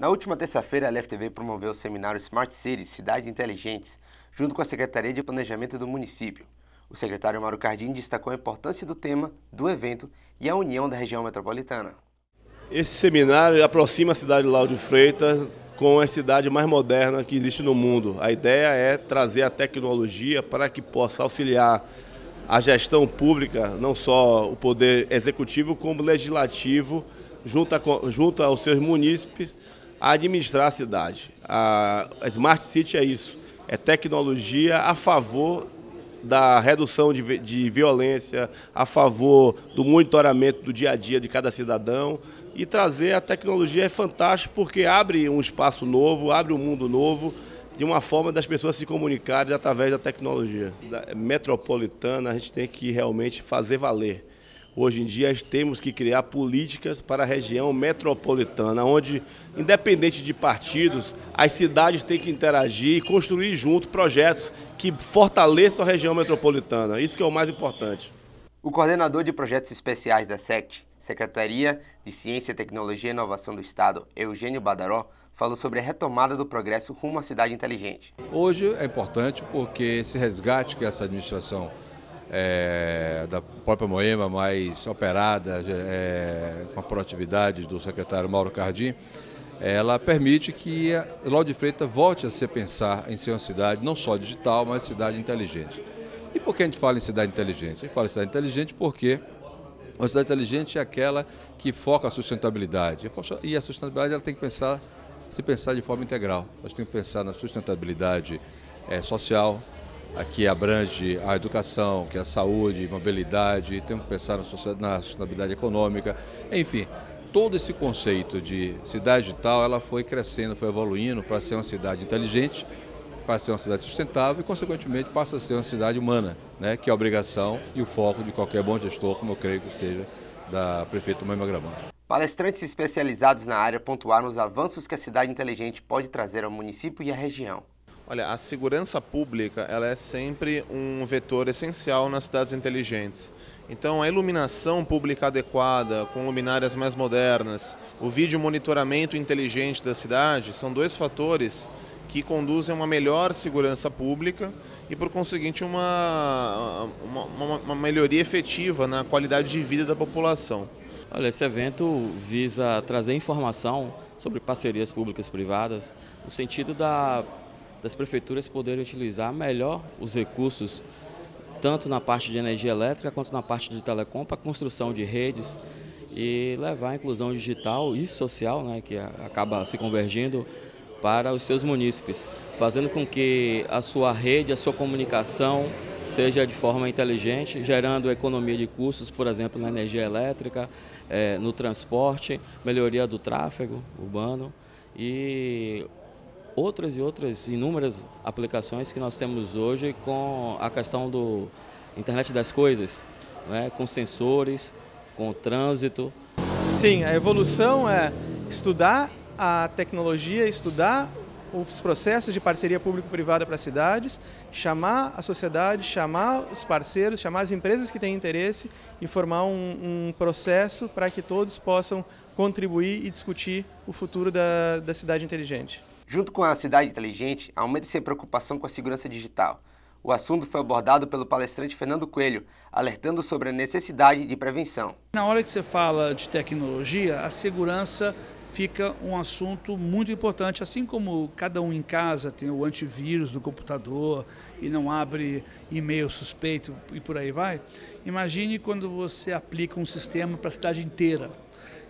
Na última terça-feira, a LFTV promoveu o seminário Smart Cities, Cidades Inteligentes, junto com a Secretaria de Planejamento do município. O secretário Mauro Cardim destacou a importância do tema, do evento e a união da região metropolitana. Esse seminário aproxima a cidade de Laudio Freitas com a cidade mais moderna que existe no mundo. A ideia é trazer a tecnologia para que possa auxiliar a gestão pública, não só o poder executivo como legislativo, junto, a, junto aos seus munícipes a administrar a cidade. A Smart City é isso, é tecnologia a favor da redução de, de violência, a favor do monitoramento do dia a dia de cada cidadão e trazer a tecnologia é fantástico porque abre um espaço novo, abre um mundo novo de uma forma das pessoas se comunicarem através da tecnologia. Da metropolitana, a gente tem que realmente fazer valer. Hoje em dia temos que criar políticas para a região metropolitana, onde, independente de partidos, as cidades têm que interagir e construir junto projetos que fortaleçam a região metropolitana. Isso que é o mais importante. O coordenador de projetos especiais da SECT, Secretaria de Ciência, Tecnologia e Inovação do Estado, Eugênio Badaró, falou sobre a retomada do progresso rumo à cidade inteligente. Hoje é importante porque esse resgate que essa administração é, da própria Moema, mais operada é, com a proatividade do secretário Mauro Cardim, ela permite que Ló de Freitas volte a se pensar em ser uma cidade não só digital, mas cidade inteligente. E por que a gente fala em cidade inteligente? A gente fala em cidade inteligente porque uma cidade inteligente é aquela que foca a sustentabilidade. E a sustentabilidade ela tem que pensar, se pensar de forma integral. Nós temos que pensar na sustentabilidade é, social, Aqui abrange a educação, que é a saúde, mobilidade, temos que pensar na sustentabilidade econômica, enfim, todo esse conceito de cidade digital, ela foi crescendo, foi evoluindo para ser uma cidade inteligente, para ser uma cidade sustentável e, consequentemente, passa a ser uma cidade humana, né? que é a obrigação e o foco de qualquer bom gestor, como eu creio que seja da prefeita Mãe Gramado. Palestrantes especializados na área pontuaram os avanços que a cidade inteligente pode trazer ao município e à região. Olha, a segurança pública ela é sempre um vetor essencial nas cidades inteligentes. Então, a iluminação pública adequada, com luminárias mais modernas, o vídeo monitoramento inteligente da cidade, são dois fatores que conduzem a uma melhor segurança pública e, por conseguinte, uma, uma, uma melhoria efetiva na qualidade de vida da população. Olha, esse evento visa trazer informação sobre parcerias públicas e privadas, no sentido da das prefeituras poderem utilizar melhor os recursos, tanto na parte de energia elétrica quanto na parte de telecom, para construção de redes e levar a inclusão digital e social, né, que acaba se convergindo, para os seus munícipes, fazendo com que a sua rede, a sua comunicação seja de forma inteligente, gerando economia de custos, por exemplo, na energia elétrica, eh, no transporte, melhoria do tráfego urbano e outras e outras inúmeras aplicações que nós temos hoje com a questão do internet das coisas, né, com sensores, com o trânsito. Sim, a evolução é estudar a tecnologia, estudar os processos de parceria público-privada para as cidades, chamar a sociedade, chamar os parceiros, chamar as empresas que têm interesse e formar um, um processo para que todos possam contribuir e discutir o futuro da, da cidade inteligente. Junto com a Cidade Inteligente, aumenta-se a preocupação com a segurança digital. O assunto foi abordado pelo palestrante Fernando Coelho, alertando sobre a necessidade de prevenção. Na hora que você fala de tecnologia, a segurança fica um assunto muito importante. Assim como cada um em casa tem o antivírus do computador e não abre e-mail suspeito e por aí vai, imagine quando você aplica um sistema para a cidade inteira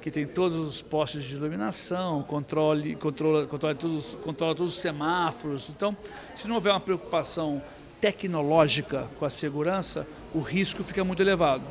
que tem todos os postes de iluminação, controle, controla, controla, todos, controla todos os semáforos. Então, se não houver uma preocupação tecnológica com a segurança, o risco fica muito elevado.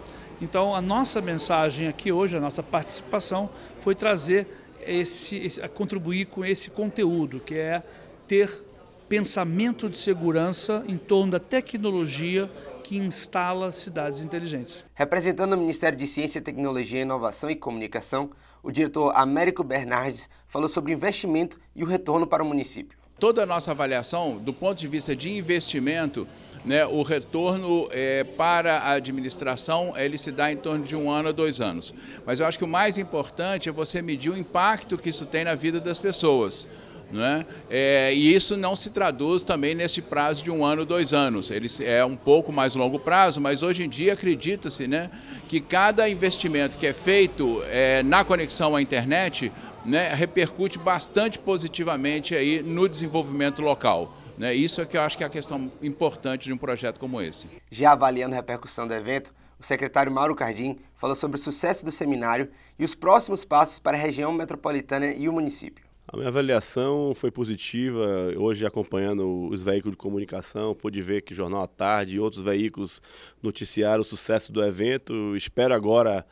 Então, a nossa mensagem aqui hoje, a nossa participação, foi trazer esse, esse contribuir com esse conteúdo, que é ter pensamento de segurança em torno da tecnologia que instala cidades inteligentes. Representando o Ministério de Ciência, Tecnologia, Inovação e Comunicação, o diretor Américo Bernardes falou sobre o investimento e o retorno para o município. Toda a nossa avaliação, do ponto de vista de investimento, né, o retorno é, para a administração ele se dá em torno de um ano a dois anos. Mas eu acho que o mais importante é você medir o impacto que isso tem na vida das pessoas. É? é, e isso não se traduz também neste prazo de um ano, dois anos. Ele é um pouco mais longo prazo, mas hoje em dia acredita-se né, que cada investimento que é feito é, na conexão à internet né, repercute bastante positivamente aí no desenvolvimento local. Né? Isso é que eu acho que é a questão importante de um projeto como esse. Já avaliando a repercussão do evento, o secretário Mauro Cardim falou sobre o sucesso do seminário e os próximos passos para a região metropolitana e o município. A minha avaliação foi positiva. Hoje, acompanhando os veículos de comunicação, pude ver que o Jornal à Tarde e outros veículos noticiaram o sucesso do evento. Espero agora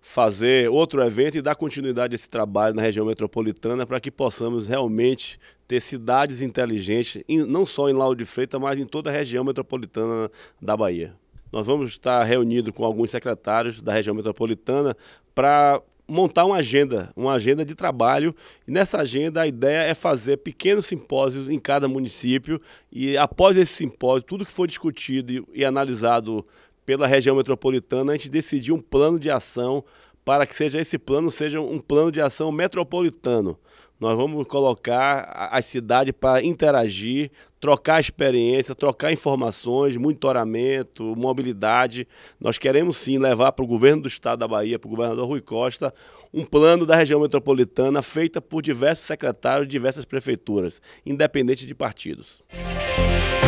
fazer outro evento e dar continuidade a esse trabalho na região metropolitana para que possamos realmente ter cidades inteligentes, não só em Lauro de Freitas, mas em toda a região metropolitana da Bahia. Nós vamos estar reunidos com alguns secretários da região metropolitana para montar uma agenda, uma agenda de trabalho. E nessa agenda a ideia é fazer pequenos simpósios em cada município e após esse simpósio, tudo que for discutido e, e analisado pela região metropolitana, a gente decidir um plano de ação para que seja esse plano seja um plano de ação metropolitano. Nós vamos colocar as cidades para interagir, trocar experiência, trocar informações, monitoramento, mobilidade. Nós queremos sim levar para o governo do estado da Bahia, para o governador Rui Costa, um plano da região metropolitana feita por diversos secretários de diversas prefeituras, independente de partidos. Música